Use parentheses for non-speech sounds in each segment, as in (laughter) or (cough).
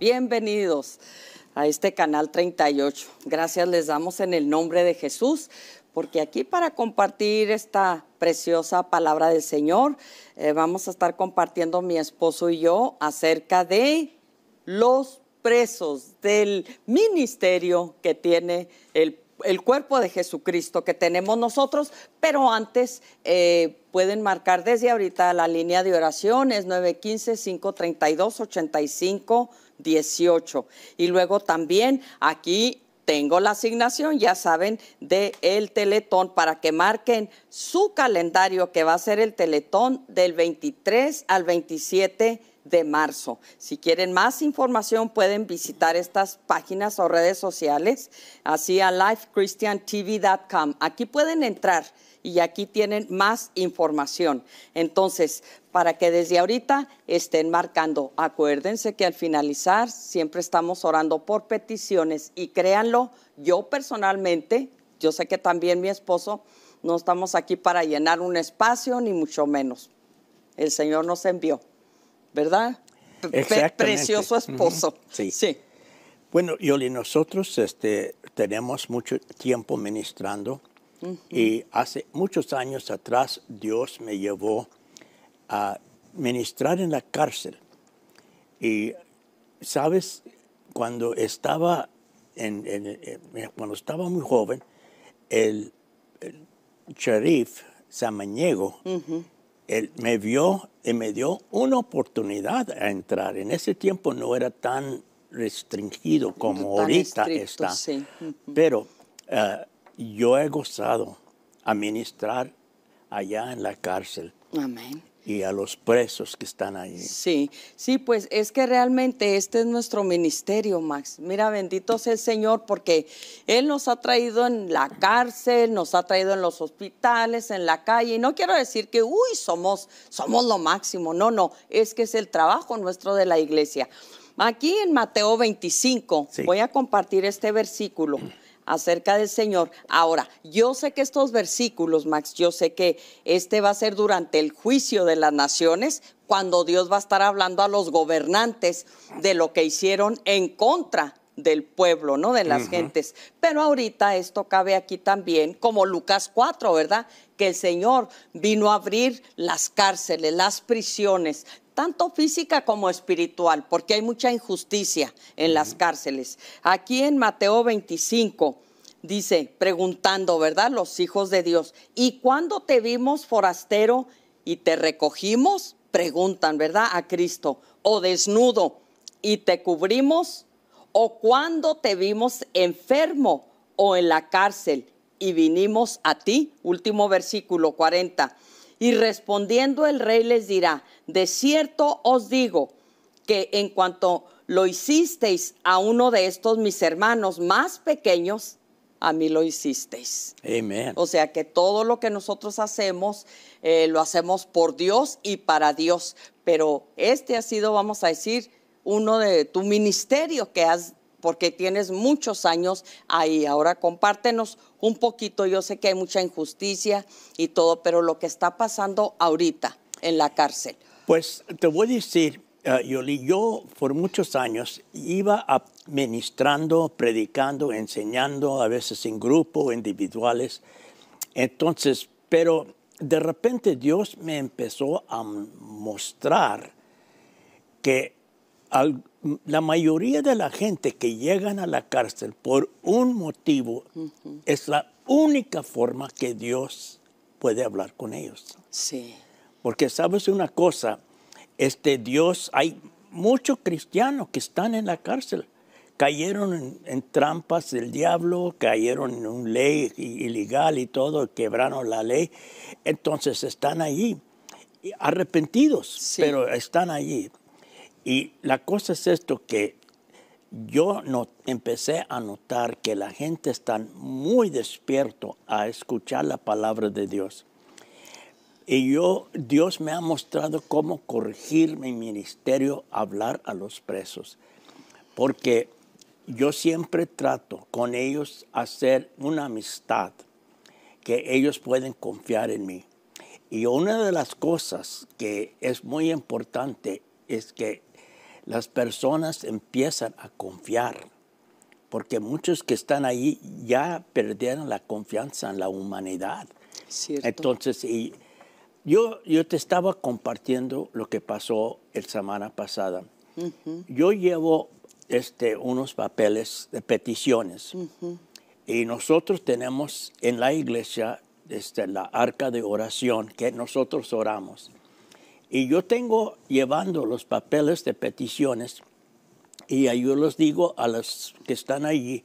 Bienvenidos a este canal 38. Gracias les damos en el nombre de Jesús, porque aquí para compartir esta preciosa palabra del Señor, eh, vamos a estar compartiendo mi esposo y yo acerca de los presos del ministerio que tiene el el cuerpo de Jesucristo que tenemos nosotros, pero antes eh, pueden marcar desde ahorita la línea de oraciones 915-532-8518. Y luego también aquí tengo la asignación, ya saben, de el Teletón para que marquen su calendario que va a ser el Teletón del 23 al 27 de de marzo. Si quieren más información pueden visitar estas páginas o redes sociales, así a lifechristiantv.com. Aquí pueden entrar y aquí tienen más información. Entonces, para que desde ahorita estén marcando, acuérdense que al finalizar siempre estamos orando por peticiones y créanlo, yo personalmente, yo sé que también mi esposo, no estamos aquí para llenar un espacio, ni mucho menos. El Señor nos envió. ¿verdad? Exactamente. precioso esposo. Sí. sí. Bueno, Yoli, nosotros este, tenemos mucho tiempo ministrando y hace muchos años atrás Dios me llevó a ministrar en la cárcel. Y, ¿sabes? Cuando estaba, en, cuando estaba muy joven, el, sheriff Samaniego él me vio y me dio una oportunidad a entrar. En ese tiempo no era tan restringido como ahorita está. Pero eh, yo he gozado a allá en la cárcel. Amén y a los presos que están ahí. Sí, sí, pues es que realmente este es nuestro ministerio, Max. Mira, bendito sea el Señor, porque Él nos ha traído en la cárcel, nos ha traído en los hospitales, en la calle. Y no quiero decir que, uy, somos, somos lo máximo. No, no, es que es el trabajo nuestro de la iglesia. Aquí en Mateo 25, voy a compartir este versículo acerca del Señor. Ahora, yo sé que estos versículos, Max, yo sé que este va a ser durante el juicio de las naciones, cuando Dios va a estar hablando a los gobernantes de lo que hicieron en contra del pueblo, ¿no? De las gentes. Pero ahorita esto cabe aquí también, como Lucas 4, ¿verdad? Que el Señor vino a abrir las cárceles, las prisiones, tanto física como espiritual, porque hay mucha injusticia en las cárceles. Aquí en Mateo 25 dice, preguntando, ¿verdad? Los hijos de Dios, ¿y cuándo te vimos forastero y te recogimos? Preguntan, ¿verdad? A Cristo, o desnudo y te cubrimos, o cuándo te vimos enfermo o en la cárcel y vinimos a ti. Último versículo 40 y respondiendo el rey les dirá, de cierto os digo que en cuanto lo hicisteis a uno de estos mis hermanos más pequeños, a mí lo hicisteis. O sea que todo lo que nosotros hacemos, eh, lo hacemos por Dios y para Dios. Pero este ha sido, vamos a decir, uno de tu ministerio que has porque tienes muchos años ahí. Ahora compártenos un poquito, yo sé que hay mucha injusticia y todo, pero lo que está pasando ahorita en la cárcel. Pues te voy a decir, eh, Yoli, yo por muchos años iba administrando, predicando, enseñando, a veces en grupo, individuales. Entonces, pero de repente Dios me empezó a mostrar que al, la mayoría de la gente que llegan a la cárcel por un motivo es la única forma que Dios puede hablar con ellos. Sí. Porque sabes una cosa, este Dios, hay muchos cristianos que están en la cárcel, cayeron en, trampas del diablo, cayeron en una ley ilegal y todo, quebraron la ley, entonces están allí, arrepentidos, pero están allí. Y la cosa es esto que yo no, empecé a notar que la gente está muy despierto a escuchar la palabra de Dios. Y yo, Dios me ha mostrado cómo corregir mi ministerio, hablar a los presos. Porque yo siempre trato con ellos hacer una amistad, que ellos pueden confiar en mí. Y una de las cosas que es muy importante es que las personas empiezan a confiar, porque muchos que están ahí ya perdieron la confianza en la humanidad. Entonces, y yo, te estaba compartiendo lo que pasó el semana pasada. Yo llevo este, unos papeles de peticiones y nosotros tenemos en la iglesia este, la arca de oración que nosotros oramos. Y yo tengo llevando los papeles de peticiones y yo los digo a los que están allí,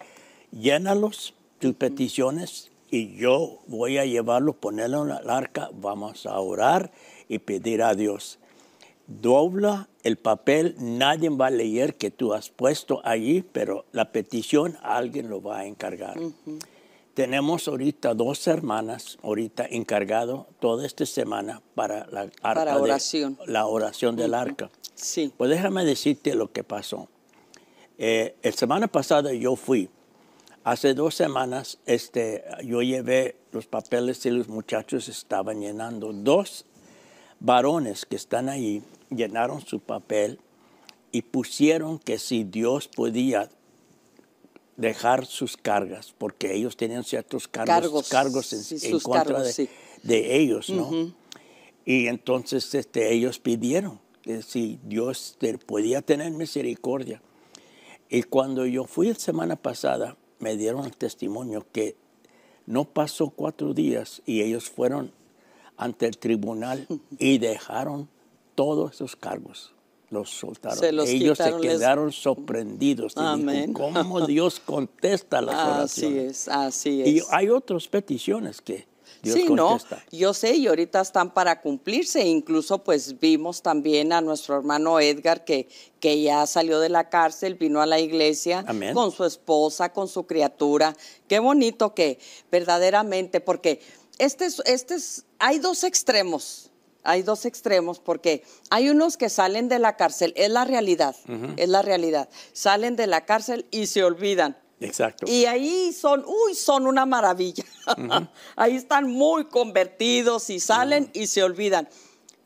llénalos tus peticiones y yo voy a llevarlo, ponerlo en el arca, vamos a orar y pedir a Dios. Dobla el papel, nadie va a leer que tú has puesto allí, pero la petición alguien lo va a encargar. Tenemos ahorita dos hermanas, ahorita encargado toda esta semana para la, oración. la oración del arca. Sí. Pues déjame decirte lo que pasó. Eh, la semana pasada yo fui. Hace dos semanas este, yo llevé los papeles y los muchachos estaban llenando. Dos varones que están ahí llenaron su papel y pusieron que si Dios podía dejar sus cargas, porque ellos tenían ciertos cargos, cargos, en, sí, contra de, ellos, ¿no? Y entonces este, ellos pidieron que eh, si Dios este, podía tener misericordia. Y cuando yo fui la semana pasada, me dieron el testimonio que no pasó cuatro días y ellos fueron ante el tribunal (laughs) y dejaron todos esos cargos los soltaron. Ellos se quedaron sorprendidos. Amén. ¿Cómo (laughs) Dios contesta las oraciones? Así es, así es. Y hay otras peticiones que Dios contesta. no, yo sé, y ahorita están para cumplirse. Incluso, pues vimos también a nuestro hermano Edgar que, que ya salió de la cárcel, vino a la iglesia con su esposa, con su criatura. Qué bonito que verdaderamente, porque este es, este es, hay dos extremos hay dos extremos porque hay unos que salen de la cárcel, es la realidad, es la realidad. Salen de la cárcel y se olvidan. Exacto. Y ahí son, uy, son una maravilla. (laughs) ahí están muy convertidos y salen y se olvidan.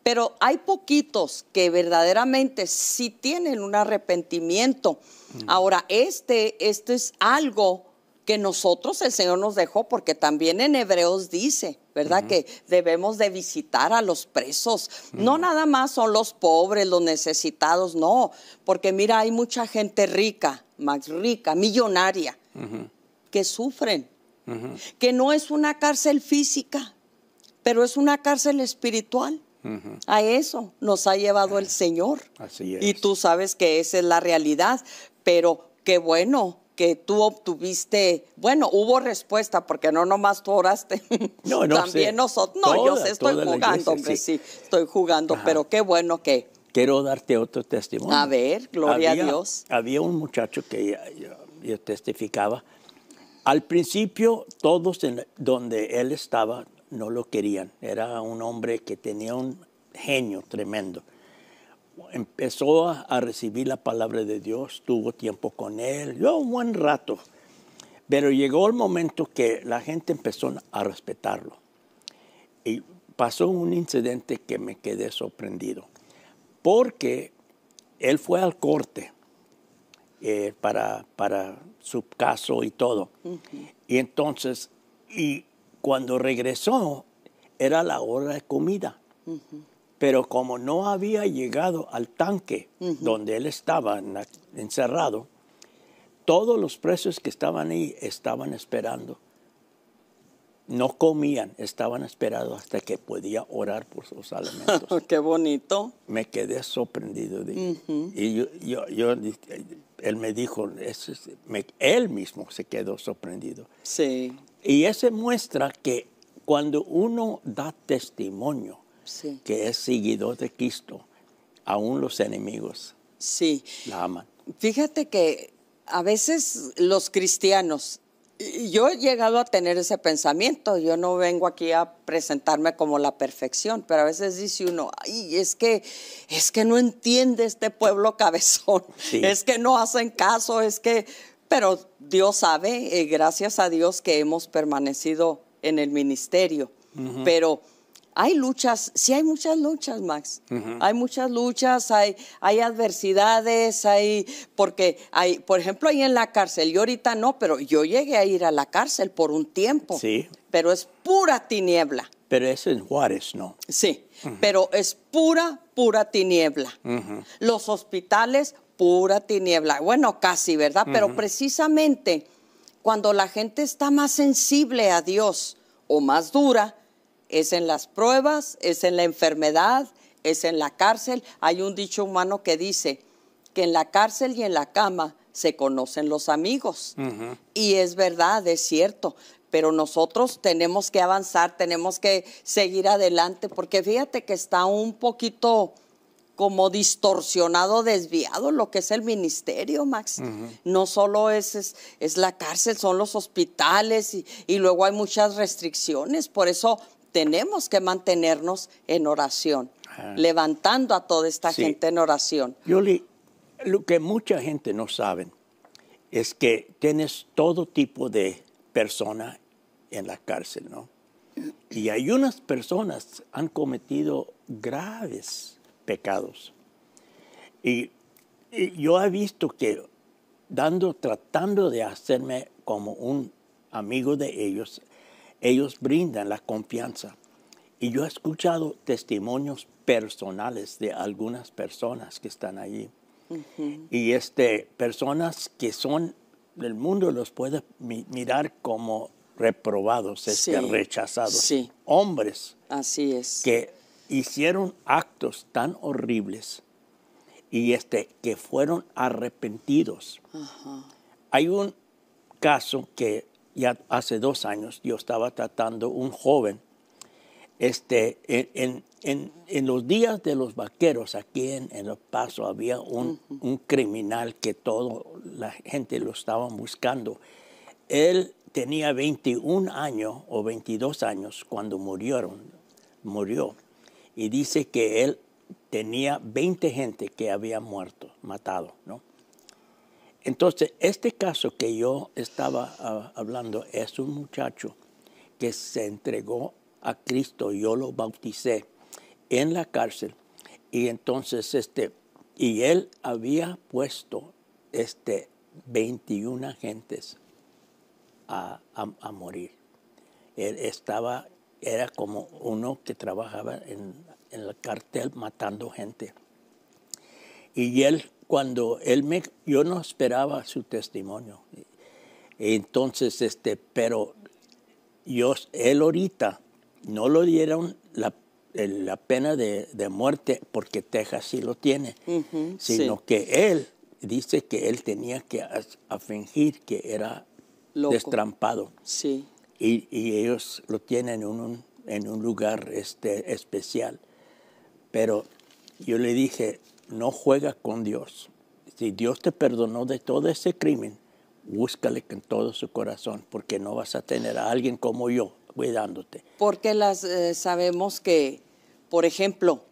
Pero hay poquitos que verdaderamente sí tienen un arrepentimiento. Ahora, este, este es algo que nosotros el Señor nos dejó, porque también en Hebreos dice, ¿verdad? Que debemos de visitar a los presos. No nada más son los pobres, los necesitados, no, porque mira, hay mucha gente rica, más rica, millonaria, que sufren, que no es una cárcel física, pero es una cárcel espiritual. A eso nos ha llevado el eh, Señor. Así es. Y tú sabes que esa es la realidad, pero qué bueno que tú obtuviste, bueno, hubo respuesta porque no nomás tú oraste, (laughs) no, no también nosotros, no, yo estoy jugando, hombre, sí. estoy jugando, pero qué bueno que... Quiero darte otro testimonio. A ver, gloria a Dios. Había un muchacho que yo, testificaba. Al principio, todos donde él estaba no lo querían. Era un hombre que tenía un genio tremendo empezó a recibir la palabra de Dios, tuvo tiempo con él, yo un buen rato. Pero llegó el momento que la gente empezó a respetarlo. Y pasó un incidente que me quedé sorprendido, porque él fue al corte eh, para, para su caso y todo. Y entonces, y cuando regresó, era la hora de comida. Pero como no había llegado al tanque donde él estaba encerrado, todos los presos que estaban ahí estaban esperando. No comían, estaban esperando hasta que podía orar por sus (laughs) alimentos. ¡Qué bonito! Me quedé sorprendido. Y él me dijo, él mismo se quedó sorprendido. Sí. Y eso muestra que cuando uno da testimonio, que es seguidor de Cristo. Aún los enemigos sí. la aman. Fíjate que a veces los cristianos, yo he llegado a tener ese pensamiento, yo no vengo aquí a presentarme como la perfección, pero a veces dice uno, ay, es que, es que no entiende este pueblo cabezón, es que no hacen caso, es que, pero Dios sabe, eh, gracias a Dios que hemos permanecido en el ministerio, pero hay luchas, sí hay muchas luchas, Max. Hay muchas luchas, hay, adversidades, hay, porque hay, por ejemplo, ahí en la cárcel, yo ahorita no, pero yo llegué a ir a la cárcel por un tiempo. Sí. Pero es pura tiniebla. Pero es Juárez, ¿no? Sí, pero es pura, pura tiniebla. Los hospitales, pura tiniebla. Bueno, casi, ¿verdad? Pero precisamente cuando la gente está más sensible a Dios o más dura, es en las pruebas, es en la enfermedad, es en la cárcel. Hay un dicho humano que dice que en la cárcel y en la cama se conocen los amigos. Y es verdad, es cierto, pero nosotros tenemos que avanzar, tenemos que seguir adelante, porque fíjate que está un poquito como distorsionado, desviado lo que es el ministerio, Max. No solo es, es, la cárcel, son los hospitales y, y luego hay muchas restricciones. Por eso tenemos que mantenernos en oración, ah. levantando a toda esta gente en oración. Yoli, lo que mucha gente no sabe es que tienes todo tipo de personas en la cárcel, ¿no? Y hay unas personas han cometido graves pecados. Y, y yo he visto que dando, tratando de hacerme como un amigo de ellos, ellos brindan la confianza. Y yo he escuchado testimonios personales de algunas personas que están allí. Y este, personas que son del mundo los puede mirar como reprobados, rechazados. Hombres. Así es. Que hicieron actos tan horribles y este, que fueron arrepentidos. Hay un caso que ya hace dos años yo estaba tratando un joven este, en, en, en, los días de los vaqueros aquí en, en El Paso había un, un, criminal que toda la gente lo estaba buscando. Él tenía 21 años o 22 años cuando murieron, murió. Y dice que él tenía 20 gente que había muerto, matado, ¿no? Entonces, este caso que yo estaba ah, hablando es un muchacho que se entregó a Cristo, yo lo bauticé en la cárcel y entonces este y él había puesto este 21 agentes a, morir. Él estaba era como uno que trabajaba en, en el cartel matando gente. Y él cuando él me, yo no esperaba su testimonio. Entonces, este, pero él ahorita no lo dieron la, pena de, muerte porque Texas sí lo tiene, sino que él dice que él tenía que fingir que era destrampado. Sí. Y, ellos lo tienen en un, en un lugar este, especial. Pero yo le dije, no juegas con Dios. Si Dios te perdonó de todo ese crimen, búscale con todo su corazón, porque no vas a tener a alguien como yo cuidándote. Porque las eh, sabemos que, por ejemplo,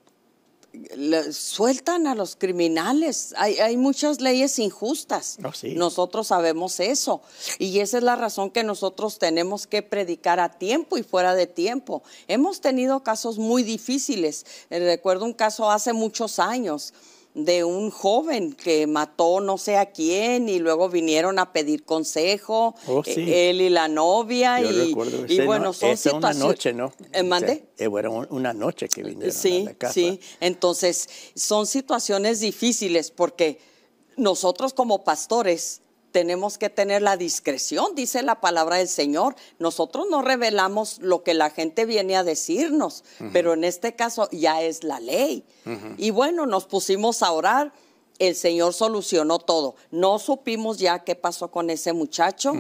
sueltan a los criminales. Hay, muchas leyes injustas. Oh, nosotros sabemos eso. Y esa es la razón que nosotros tenemos que predicar a tiempo y fuera de tiempo. Hemos tenido casos muy difíciles. Eh, recuerdo un caso hace muchos años de un joven que mató no sé a quién y luego vinieron a pedir consejo, oh, eh, él y la novia y, bueno, son una noche, ¿no? Eh, ¿Mande? Era eh, una noche que vinieron a Sí, entonces son situaciones difíciles porque nosotros como pastores tenemos que tener la discreción, dice la palabra del Señor. Nosotros no revelamos lo que la gente viene a decirnos, pero en este caso ya es la ley. Y bueno, nos pusimos a orar. El Señor solucionó todo. No supimos ya qué pasó con ese muchacho,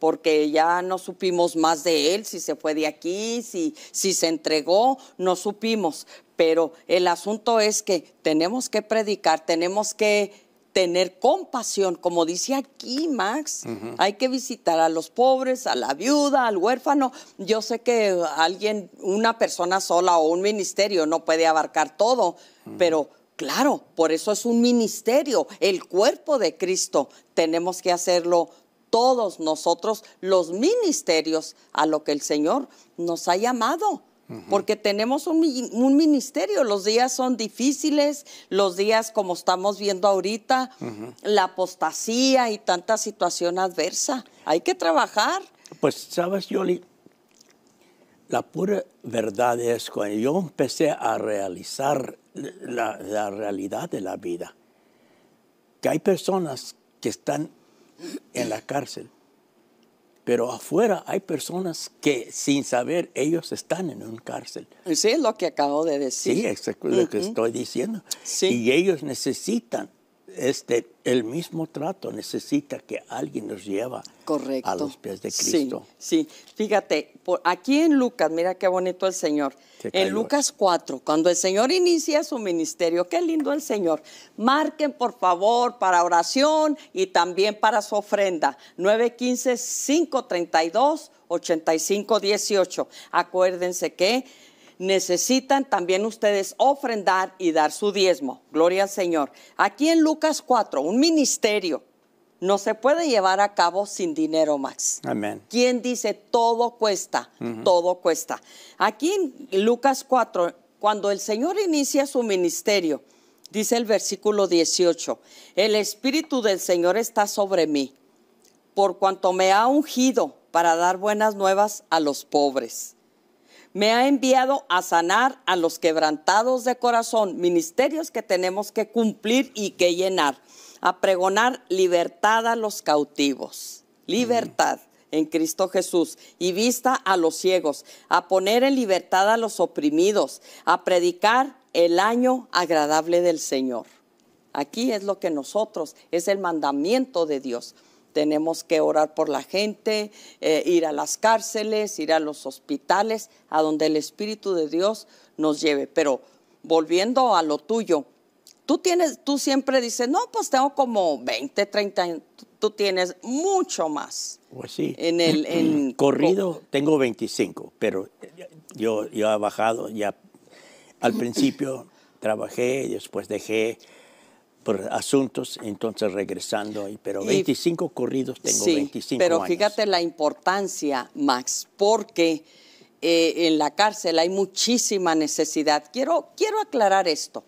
porque ya no supimos más de él, si se fue de aquí, si, si se entregó, no supimos. Pero el asunto es que tenemos que predicar, tenemos que tener compasión, como dice aquí Max, hay que visitar a los pobres, a la viuda, al huérfano. Yo sé que alguien, una persona sola o un ministerio no puede abarcar todo, pero claro, por eso es un ministerio, el cuerpo de Cristo. Tenemos que hacerlo todos nosotros, los ministerios, a lo que el Señor nos ha llamado. Porque tenemos un, un, ministerio, los días son difíciles, los días como estamos viendo ahorita, la apostasía y tanta situación adversa. Hay que trabajar. Pues, ¿sabes, Yoli? La pura verdad es cuando yo empecé a realizar la realidad de la vida, que hay personas que están en la cárcel pero afuera hay personas que sin saber ellos están en un cárcel. Sí, es lo que acabo de decir. Sí, es lo que estoy diciendo. Y ellos necesitan este, el mismo trato necesita que alguien nos lleva a los pies de Cristo. Sí, sí. fíjate, aquí en Lucas, mira qué bonito el Señor. en Lucas 4, cuando el Señor inicia su ministerio, qué lindo el Señor. Marquen por favor para oración y también para su ofrenda. 915 532 8518. Acuérdense que necesitan también ustedes ofrendar y dar su diezmo. Gloria al Señor. Aquí en Lucas 4, un ministerio no se puede llevar a cabo sin dinero, Max. Amén. ¿Quién dice todo cuesta? Todo cuesta. Aquí en Lucas 4, cuando el Señor inicia su ministerio, dice el versículo 18, el Espíritu del Señor está sobre mí, por cuanto me ha ungido para dar buenas nuevas a los pobres me ha enviado a sanar a los quebrantados de corazón, ministerios que tenemos que cumplir y que llenar, a pregonar libertad a los cautivos, libertad en Cristo Jesús y vista a los ciegos, a poner en libertad a los oprimidos, a predicar el año agradable del Señor. Aquí es lo que nosotros, es el mandamiento de Dios tenemos que orar por la gente, eh, ir a las cárceles, ir a los hospitales, a donde el Espíritu de Dios nos lleve. Pero volviendo a lo tuyo, tú tienes, tú siempre dices, no, pues tengo como 20, 30 Tú tienes mucho más. Pues sí. En el (clears throat) corrido tengo 25, pero yo, yo he bajado ya. Al principio trabajé, después dejé, por asuntos, entonces regresando ahí. Pero 25 corridos tengo, sí, pero fíjate la importancia, Max, porque eh, en la cárcel hay muchísima necesidad. Quiero, quiero aclarar esto.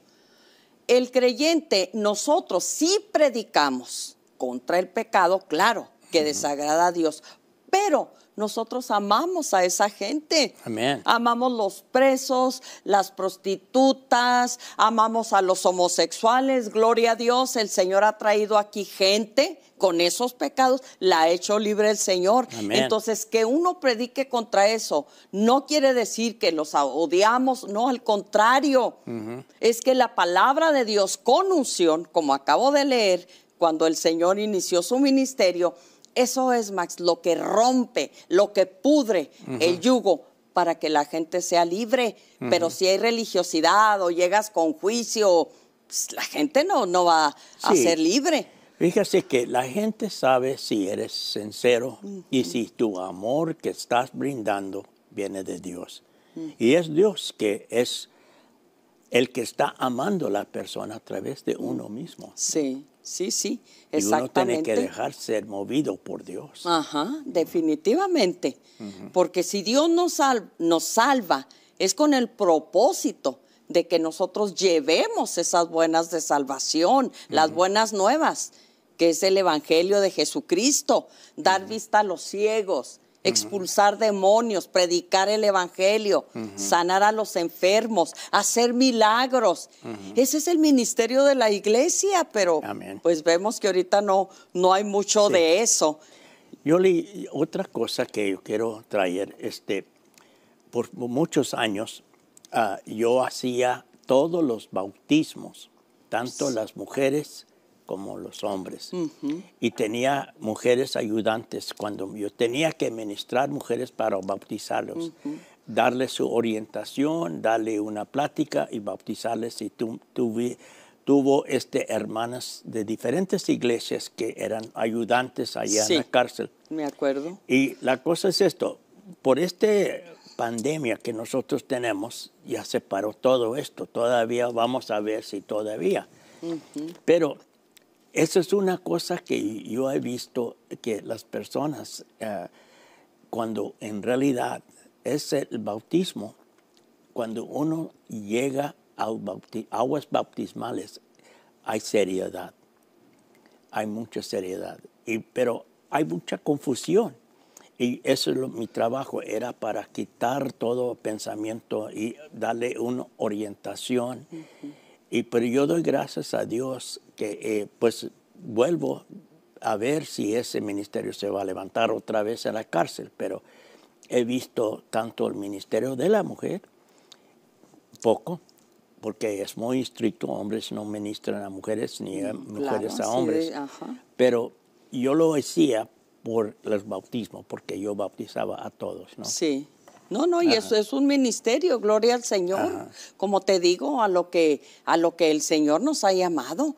El creyente, nosotros sí predicamos contra el pecado, claro, que desagrada a Dios, pero nosotros amamos a esa gente. Amén. Amamos los presos, las prostitutas, amamos a los homosexuales. Gloria a Dios, el Señor ha traído aquí gente con esos pecados, la ha hecho libre el Señor. Amén. Entonces, que uno predique contra eso no quiere decir que los odiamos, no, al contrario, es que la palabra de Dios con unción, como acabo de leer, cuando el Señor inició su ministerio, eso es, Max, lo que rompe, lo que pudre el yugo para que la gente sea libre. Pero si hay religiosidad o llegas con juicio, pues, la gente no, no va a ser libre. Fíjese que la gente sabe si eres sincero y si tu amor que estás brindando viene de Dios. Y es Dios que es el que está amando a la persona a través de uno mismo. Sí sí, sí, exactamente. Y uno tiene que dejar ser movido por Dios. Ajá, definitivamente. Porque si Dios nos, nos salva, es con el propósito de que nosotros llevemos esas buenas de salvación, las buenas nuevas, que es el Evangelio de Jesucristo, dar vista a los ciegos, expulsar demonios, predicar el Evangelio, sanar a los enfermos, hacer milagros. Ese es el ministerio de la iglesia, pero pues vemos que ahorita no, no hay mucho de eso. Yo leí otra cosa que yo quiero traer, este, por muchos años ah, yo hacía todos los bautismos, tanto las mujeres como los hombres. Y tenía mujeres ayudantes cuando yo tenía que ministrar mujeres para bautizarlos, darle darles su orientación, darle una plática y bautizarles. Y tuve, tuvo este, hermanas de diferentes iglesias que eran ayudantes allá en la cárcel. Me acuerdo. Y la cosa es esto, por este pandemia que nosotros tenemos, ya se paró todo esto. Todavía vamos a ver si todavía. Pero esa es una cosa que yo he visto que las personas, eh, cuando en realidad es el bautismo, cuando uno llega a aguas bautismales, hay seriedad, hay mucha seriedad, pero hay mucha confusión. Y eso es mi trabajo, era para quitar todo pensamiento y darle una orientación. Y pero yo doy gracias a Dios que eh, pues vuelvo a ver si ese ministerio se va a levantar otra vez en la cárcel, pero he visto tanto el ministerio de la mujer, poco, porque es muy estricto, hombres no ministran a mujeres ni mm, mujeres a hombres, pero yo lo hacía por los bautismos, porque yo bautizaba a todos, ¿no? Sí. No, no, y eso es un ministerio, gloria al Señor. Como te digo, a lo que a lo que el Señor nos ha llamado.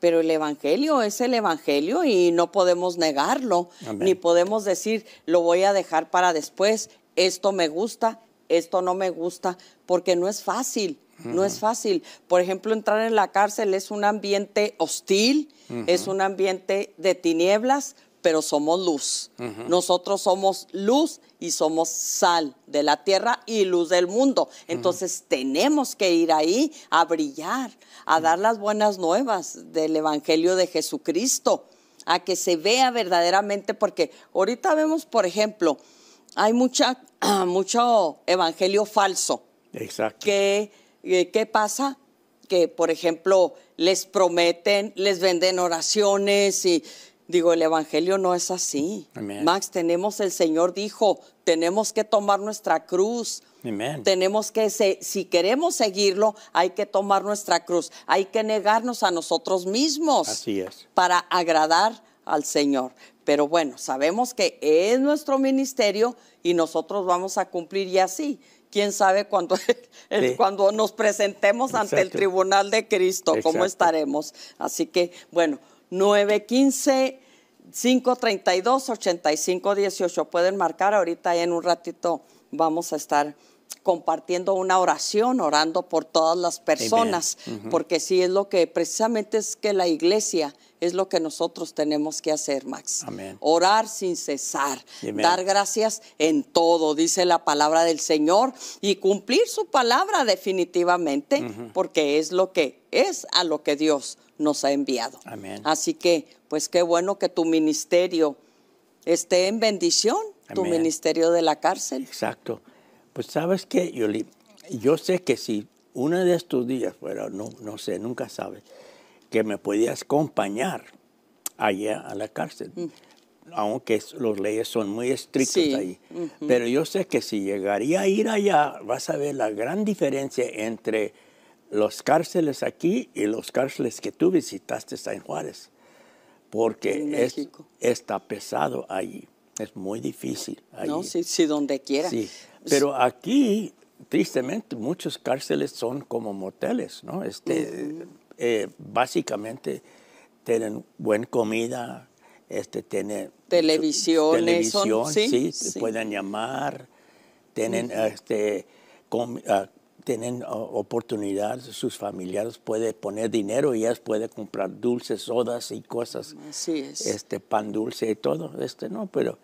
Pero el evangelio es el evangelio y no podemos negarlo, ni podemos decir lo voy a dejar para después, esto me gusta, esto no me gusta, porque no es fácil. No es fácil. Por ejemplo, entrar en la cárcel es un ambiente hostil, es un ambiente de tinieblas, pero somos luz. Nosotros somos luz y somos sal de la tierra y luz del mundo. Entonces tenemos que ir ahí a brillar, a dar las buenas nuevas del Evangelio de Jesucristo, a que se vea verdaderamente, porque ahorita vemos, por ejemplo, hay mucha, (clears throat) mucho evangelio falso. Exacto. Eh, ¿Qué pasa? Que, por ejemplo, les prometen, les venden oraciones y Digo, el Evangelio no es así. Max, tenemos, el Señor dijo, tenemos que tomar nuestra cruz. Tenemos que, si queremos seguirlo, hay que tomar nuestra cruz. Hay que negarnos a nosotros mismos. Así es. Para agradar al Señor. Pero bueno, sabemos que es nuestro ministerio y nosotros vamos a cumplir y así. Quién sabe cuando, (laughs) cuando nos presentemos ante el tribunal de Cristo, cómo estaremos. Así que, bueno. 915 532 8518. Pueden marcar ahorita y en un ratito vamos a estar compartiendo una oración, orando por todas las personas, porque sí es lo que precisamente es que la iglesia es lo que nosotros tenemos que hacer, Max. Orar sin cesar, dar gracias en todo, dice la palabra del Señor, y cumplir su palabra definitivamente, porque es lo que es a lo que Dios nos ha enviado. Amén. Así que, pues qué bueno que tu ministerio esté en bendición, tu ministerio de la cárcel. Exacto. Pues sabes qué, Yoli, yo sé que si uno de estos días, fuera, no, no sé, nunca sabes, que me podías acompañar allá a la cárcel. Mm. Aunque las leyes son muy estrictas ahí. Pero yo sé que si llegaría a ir allá, vas a ver la gran diferencia entre los cárceles aquí y los cárceles que tú visitaste en Juárez, porque está pesado ahí es muy difícil. No, sí, donde quieras. pero aquí, tristemente, muchos cárceles son como moteles, ¿no? Este, eh, básicamente tienen buena comida, este, tienen... Televisión, sí, pueden llamar, tienen este, ah, tienen oportunidad, sus familiares pueden poner dinero y ellas pueden comprar dulces, sodas y cosas. Así es. Este, pan dulce y todo, este no, pero...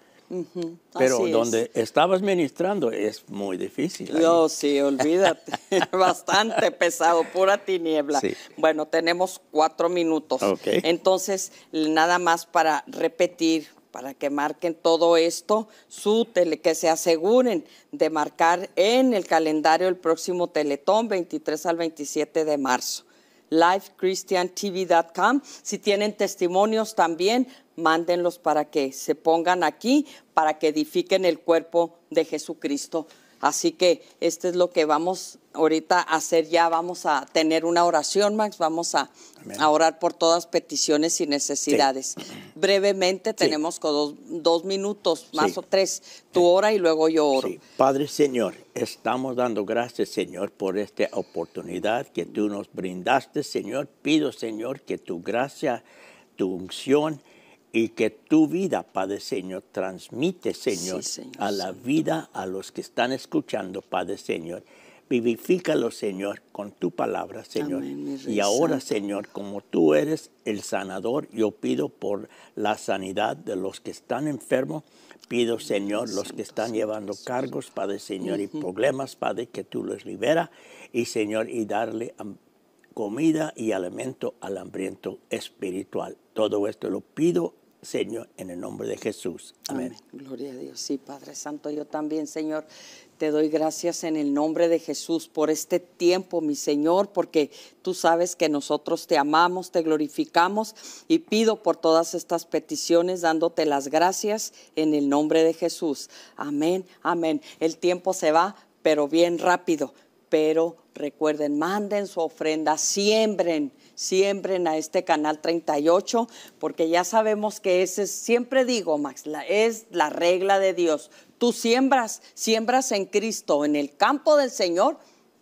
Pero donde estabas ministrando es muy difícil. No, oh, sí, olvídate. (laughs) Bastante pesado, pura tiniebla. Bueno, tenemos cuatro minutos. Entonces, nada más para repetir para que marquen todo esto, su que se aseguren de marcar en el calendario el próximo Teletón 23 al 27 de marzo. LifeChristianTV.com Si tienen testimonios también, mándenlos para que se pongan aquí, para que edifiquen el cuerpo de Jesucristo. Así que este es lo que vamos ahorita a hacer ya. Vamos a tener una oración, Max. Vamos a, orar por todas peticiones y necesidades. Brevemente tenemos dos, minutos, más o tres. Tú ora y luego yo oro. Padre Señor, estamos dando gracias, Señor, por esta oportunidad que tú nos brindaste, Señor. Pido, Señor, que tu gracia, tu unción y que tu vida, Padre Señor, transmite, Señor, a la vida a los que están escuchando, Padre Señor. Vivifícalo, Señor, con tu palabra, Señor. y ahora, Señor, como tú eres el sanador, yo pido por la sanidad de los que están enfermos. Pido, Señor, los que están llevando cargos, Padre Señor, y problemas, Padre, que tú los liberas. Y, Señor, y darle comida y alimento al hambriento espiritual. Todo esto lo pido Señor, en el nombre de Jesús. Amén. Gloria a Dios. Sí, Padre Santo, yo también, Señor, te doy gracias en el nombre de Jesús por este tiempo, mi Señor, porque tú sabes que nosotros te amamos, te glorificamos y pido por todas estas peticiones dándote las gracias en el nombre de Jesús. Amén, amén. El tiempo se va, pero bien rápido. Pero recuerden, manden su ofrenda, siembren, siembren a este canal 38, porque ya sabemos que ese, siempre digo, Max, la, es la regla de Dios. Tú siembras, siembras en Cristo, en el campo del Señor,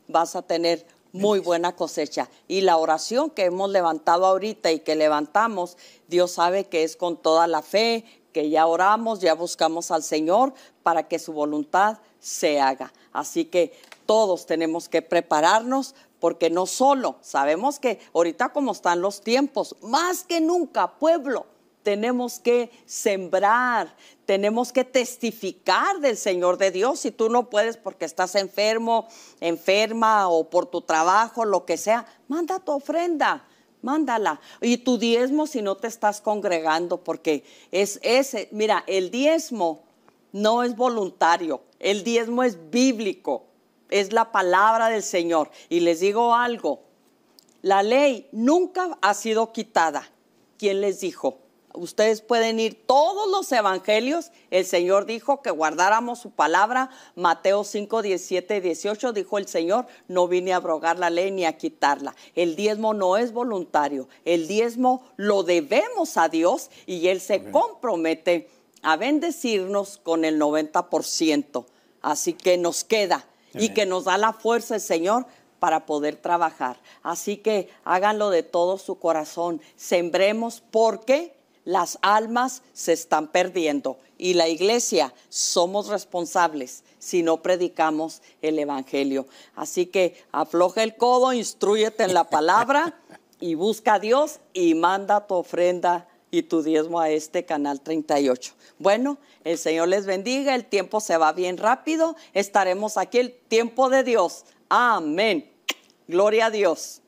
vas a tener muy buena cosecha. Y la oración que hemos levantado ahorita y que levantamos, Dios sabe que es con toda la fe, que ya oramos, ya buscamos al Señor para que su voluntad se haga. Así que todos tenemos que prepararnos porque no solo, sabemos que ahorita como están los tiempos, más que nunca, pueblo, tenemos que sembrar, tenemos que testificar del Señor de Dios. Si tú no puedes porque estás enfermo, enferma o por tu trabajo, lo que sea, manda tu ofrenda, mándala. Y tu diezmo si no te estás congregando, porque es ese, mira, el diezmo no es voluntario, el diezmo es bíblico, es la palabra del Señor. Y les digo algo, la ley nunca ha sido quitada. ¿Quién les dijo? Ustedes pueden ir todos los evangelios. El Señor dijo que guardáramos su palabra. Mateo 5, 17 y 18 dijo el Señor, no vine a abrogar la ley ni a quitarla. El diezmo no es voluntario. El diezmo lo debemos a Dios y Él se compromete a bendecirnos con el 90%. Así que nos queda y que nos da la fuerza el Señor para poder trabajar. Así que háganlo de todo su corazón. Sembremos porque las almas se están perdiendo y la iglesia somos responsables si no predicamos el Evangelio. Así que afloja el codo, instruyete en la palabra (laughs) y busca a Dios y manda tu ofrenda y tu diezmo a este canal 38. Bueno, el Señor les bendiga, el tiempo se va bien rápido, estaremos aquí el tiempo de Dios. Amén. Gloria a Dios.